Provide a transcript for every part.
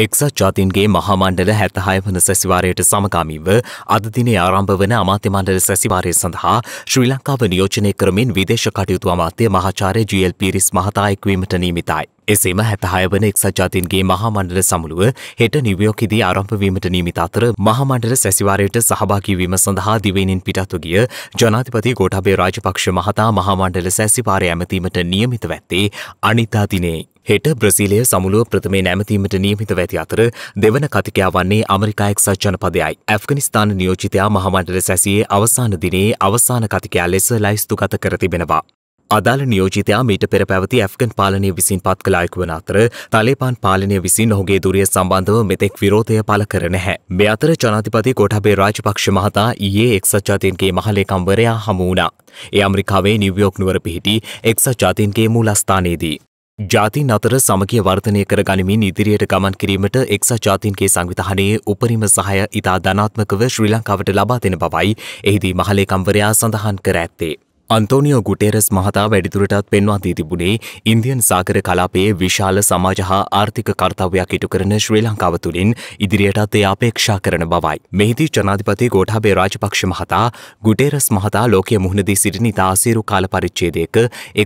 එක්සත් ජාතින්ගේ මහාමණ්ඩල හැතහය වන සැසිවාරයට සමකාමීව අදදිනේ ආරම්භ වන අමාත්‍යමණ්ඩල සැසිවාරය සඳහා ශ්‍රී ලංකාව නියෝජනය කරමින් විදේශ කටයුතු අමාත්‍ය මහාචාර්ය ජීල් පිරිස් මහතායෙක්වීමට නීමිතයි. එසේම හැතහය වන එක්සත් ජාතින්ගේ මහාමණ්ඩල සමුළුව හෙට නිවයෝකිදී ආරම්භවීමට නීමිත අතර මහාමණ්ඩල සැසිවාරයට සහභාගීවීම සඳහා දිවෙනින් පිටත්තු ගිය ජනාධිපති ගෝඨාභය රාජපක්ෂ මහතා මහාමණ්ඩල සැසිවාරය ඇමතීමට නියමිත වැත්තේ අනිතා දිනේ. හෙට බ්‍රසිලය සමුළුව ප්‍රථමේ නැමතීමට නියමිත වැති අතර දෙවන කතිකයා වන්නේ අමරිකායෙක් සච්ජනපදයයි. ඇෆ්ගනිස්ථාන නියෝජිතයා මහමණ්ඩල සැසියේ අවසාන දිනේ අවසාන කතිකයා ලෙස ලයිස්තුගත කර තිබෙනවා. අදාළ නියෝජිතයා මීට පෙර පැවති ඇෆ්ගන් පාලනය විසින් පත් කලායක වන අතර තලේපාන් පාලනය විසින් ඔහුගේ දුරිය සම්බන්ධව මෙතෙක් විරෝධය පල කර නැහැ. මෙ අතර ජනාධිපති කොටබේ රාජපක්ෂ මහතා ඊයේ එක්සත් ජාතීන්ගේ මහලේකම්වරයා හමුවුණා. ඒ අමරිකාවේ නිව්යෝක් නුවර පිහිටි එක්සත් ජාතීන්ගේ මූලස්ථානයේදී. ජාතින් අතර සමගිය වර්තනය කර ගනිමින් ඉදිරියට ගමන් කිරීමට එක්සත් ජාතින්ගේ සංවිධානයේ උපරිම සහය ඉතා ධනාත්මකව ශ්‍රී ලංකාවට ලබා දෙන බවයි එහිදී මහලේකම්වරයා සඳහන් කර ඇත්තේ. අන්තෝනිියෝ ගුටේරස් මහතා වැඩිතුරටත් පෙන්වා දී තිබුණේ ඉන්දියන් සාකර කලාපයේ විශාල සමාජ හා ආර්ථික කර්තාවයක් ඉටු කරන ශ්‍රී ලංකාව තුළින් ඉදිරියටත් එය අපේක්ෂා කරන බවයි. මෙහිදී ජනාධිපති ගෝඨාබේ රාජපක්ෂ මහතා ගුටේරස් මහතා ලෝකය මුහුණදී සිටින ඉතාසීරු කාල පරිච්චේදයක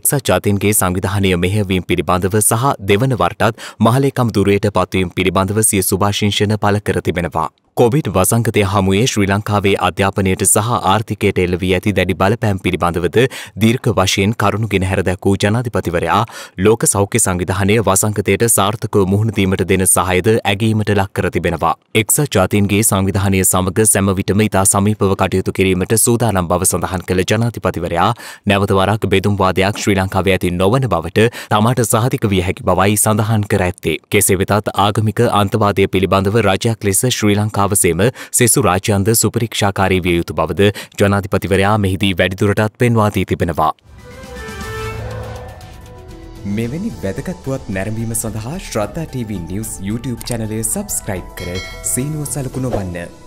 එක්සත් ජාතින්ගේ සංවිධානය මෙහෙවීම් පිළිබඳව සහ දෙවන වරටත් මහලේකම් දුරයට පත්වීම් පිළිබඳව සිය සුභාශිංෂණ පල කර තිබෙනවා. කොවිඩ් වසංගතය හමුවේ ශ්‍රී ලංකාවේ අධ්‍යාපනයට සහ ආර්ථිකයට එල්ලවී ඇති දැඩි බලපෑම් පිළිබඳවද දීර්ඝ වශයෙන් කරුණු ගෙන හැරදැක්වූ ජනාධිපතිවරයා ලෝක සෞඛ්‍ය සංවිධානය වසංගතයට සාර්ථකව මුහුණදීමට දෙන සහයද ඇගීමට ලක්කර තිබෙනවා. එක්සත් ජාතීන්ගේ සංවිධානය සමග සැමවිටම ඉතා සමීපව කටයුතු කිරීමට සූදානම් බව සඳහන් කළ ජනාධිපතිවරයා නැවතවරක් බෙදුම්වාදයක් ශ්‍රී ලංකාවේ ඇති නොවන බවට තමාට සහතික විය හැකි බවයි සඳහන් කර ඇත්තේ. කෙසේ වෙතත් ආගමික අන්තවාදය පිළිබඳව රජයක් ලෙස ශ්‍රී ලංකාව හවසේම සෙසු රාජ්‍යන්ද සුපරීක්ෂාකාරී විය යුතු බවද ජනාධිපතිවරයා මෙහිදී වැඩිදුරටත් පෙන්වා දී තිබෙනවා. මෙවැනි වැදගත් පුවත් නැරඹීම සඳහා ශ්‍රද්ධා TV නිවස් YouTube චැනලය සබස්ක්‍රයිබ් කර සීනුව සලකුණු වන්න.